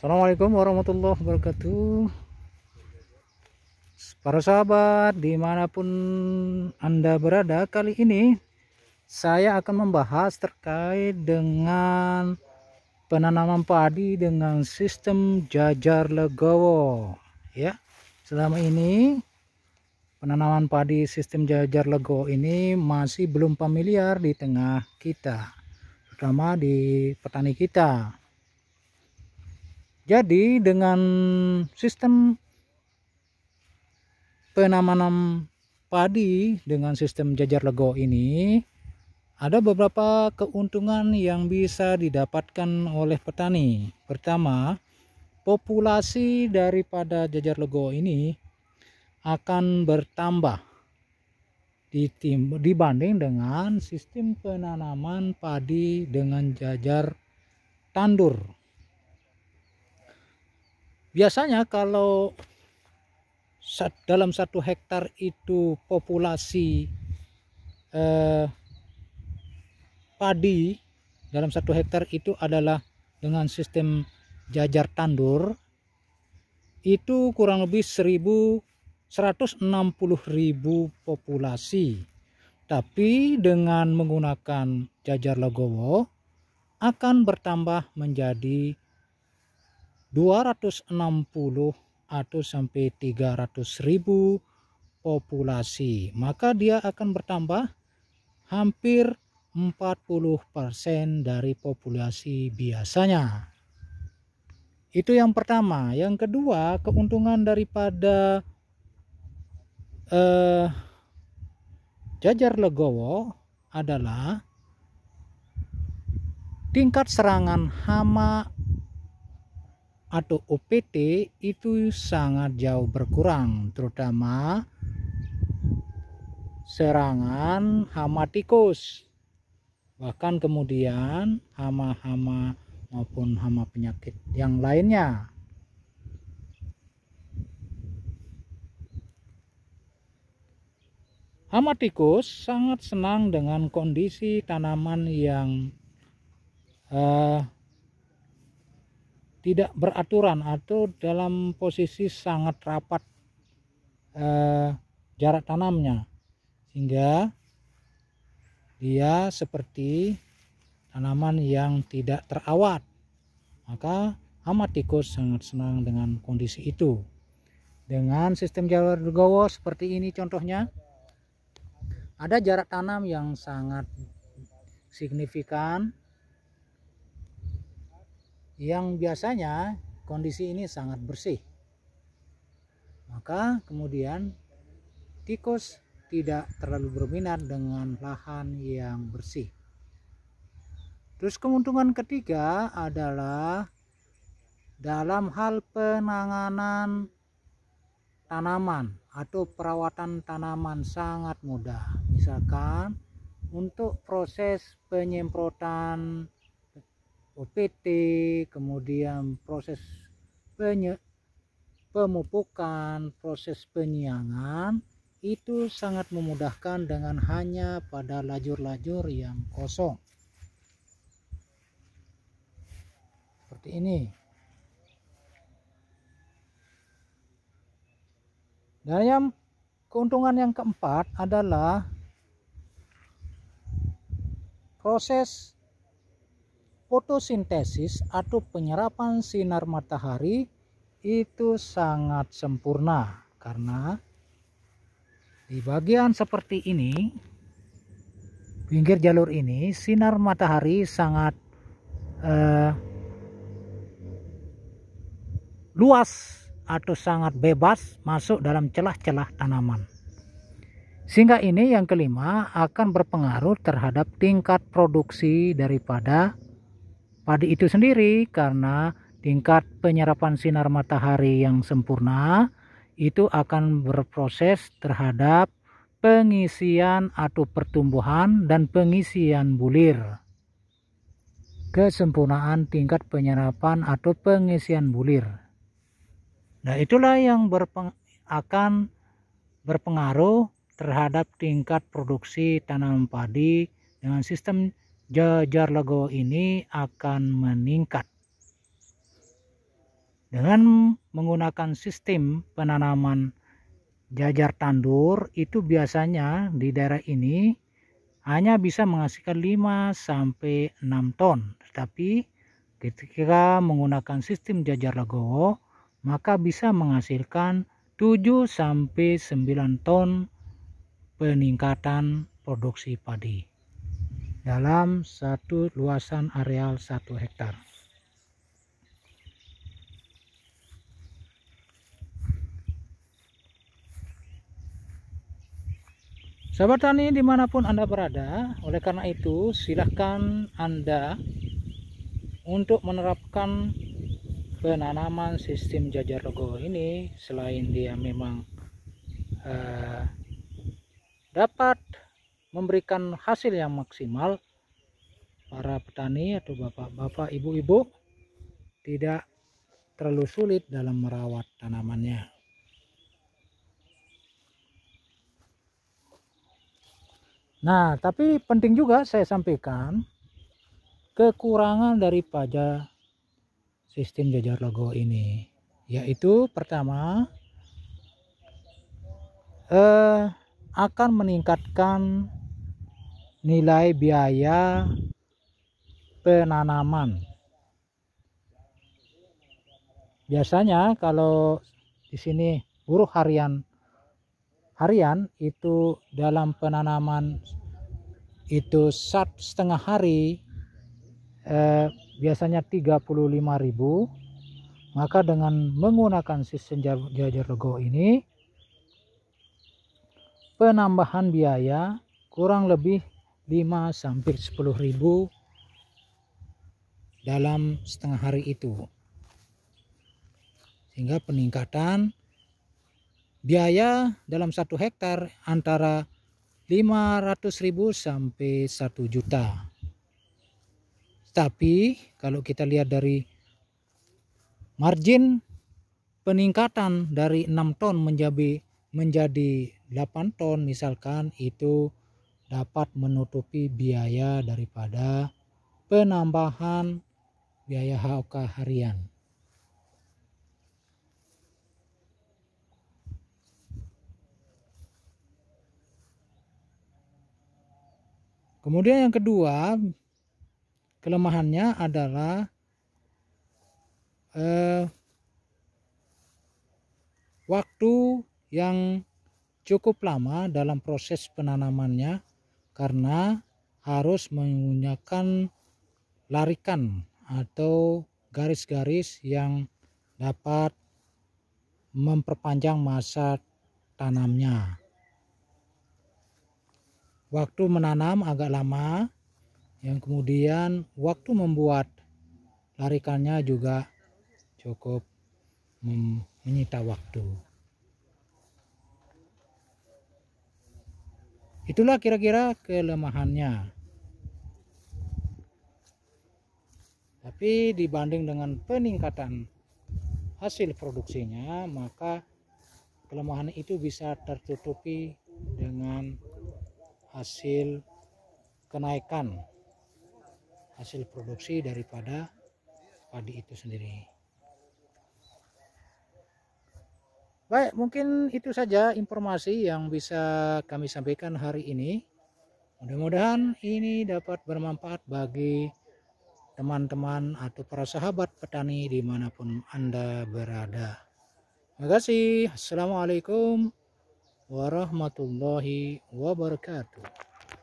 Assalamualaikum warahmatullahi wabarakatuh Para sahabat dimanapun anda berada kali ini saya akan membahas terkait dengan penanaman padi dengan sistem jajar legowo ya selama ini penanaman padi sistem jajar legowo ini masih belum familiar di tengah kita terutama di petani kita jadi dengan sistem penanaman padi dengan sistem jajar lego ini ada beberapa keuntungan yang bisa didapatkan oleh petani. Pertama, populasi daripada jajar lego ini akan bertambah dibanding dengan sistem penanaman padi dengan jajar tandur biasanya kalau dalam satu hektar itu populasi eh, padi dalam satu hektar itu adalah dengan sistem jajar tandur itu kurang lebih 1.160.000 populasi tapi dengan menggunakan jajar logowo akan bertambah menjadi 260 atau sampai 300 ribu populasi maka dia akan bertambah hampir 40% dari populasi biasanya itu yang pertama yang kedua keuntungan daripada eh, jajar legowo adalah tingkat serangan hama atau OPT itu sangat jauh berkurang terutama serangan hama tikus bahkan kemudian hama-hama maupun hama penyakit yang lainnya Hama tikus sangat senang dengan kondisi tanaman yang uh, tidak beraturan atau dalam posisi sangat rapat eh, jarak tanamnya sehingga dia seperti tanaman yang tidak terawat maka amat tikus sangat senang dengan kondisi itu dengan sistem jalur legowo seperti ini contohnya ada jarak tanam yang sangat signifikan yang biasanya kondisi ini sangat bersih. Maka kemudian tikus tidak terlalu berminat dengan lahan yang bersih. Terus keuntungan ketiga adalah dalam hal penanganan tanaman atau perawatan tanaman sangat mudah. Misalkan untuk proses penyemprotan OPT, kemudian proses penye pemupukan, proses penyiangan itu sangat memudahkan dengan hanya pada lajur-lajur yang kosong. Seperti ini. Dan yang keuntungan yang keempat adalah proses fotosintesis atau penyerapan sinar matahari itu sangat sempurna karena di bagian seperti ini pinggir jalur ini sinar matahari sangat eh, luas atau sangat bebas masuk dalam celah-celah tanaman sehingga ini yang kelima akan berpengaruh terhadap tingkat produksi daripada padi itu sendiri karena tingkat penyerapan sinar matahari yang sempurna itu akan berproses terhadap pengisian atau pertumbuhan dan pengisian bulir. Kesempurnaan tingkat penyerapan atau pengisian bulir. Nah, itulah yang berpeng akan berpengaruh terhadap tingkat produksi tanaman padi dengan sistem jajar legowo ini akan meningkat. Dengan menggunakan sistem penanaman jajar tandur itu biasanya di daerah ini hanya bisa menghasilkan 5 sampai 6 ton. Tapi ketika menggunakan sistem jajar legowo maka bisa menghasilkan 7 sampai 9 ton peningkatan produksi padi dalam satu luasan areal satu hektar. Sahabat tani dimanapun Anda berada, oleh karena itu silahkan Anda untuk menerapkan penanaman sistem jajar logo ini selain dia memang uh, dapat memberikan hasil yang maksimal para petani atau bapak-bapak ibu-ibu tidak terlalu sulit dalam merawat tanamannya nah tapi penting juga saya sampaikan kekurangan dari pajak sistem jajar logo ini yaitu pertama eh, akan meningkatkan nilai biaya penanaman. Biasanya kalau di sini buruh harian harian itu dalam penanaman itu satu setengah hari eh, biasanya 35.000 maka dengan menggunakan sistem jajar logo ini penambahan biaya kurang lebih 5 sampai 10 ribu dalam setengah hari itu sehingga peningkatan biaya dalam satu hektar antara 500 ribu sampai 1 juta tapi kalau kita lihat dari margin peningkatan dari 6 ton menjadi menjadi 8 ton misalkan itu dapat menutupi biaya daripada penambahan biaya HOK harian. Kemudian yang kedua, kelemahannya adalah eh, waktu yang cukup lama dalam proses penanamannya karena harus menggunakan larikan atau garis-garis yang dapat memperpanjang masa tanamnya. Waktu menanam agak lama, yang kemudian waktu membuat larikannya juga cukup menyita waktu. Itulah kira-kira kelemahannya. Tapi dibanding dengan peningkatan hasil produksinya, maka kelemahan itu bisa tertutupi dengan hasil kenaikan hasil produksi daripada padi itu sendiri. Baik, mungkin itu saja informasi yang bisa kami sampaikan hari ini. Mudah-mudahan ini dapat bermanfaat bagi teman-teman atau para sahabat petani dimanapun Anda berada. Terima kasih. Assalamualaikum warahmatullahi wabarakatuh.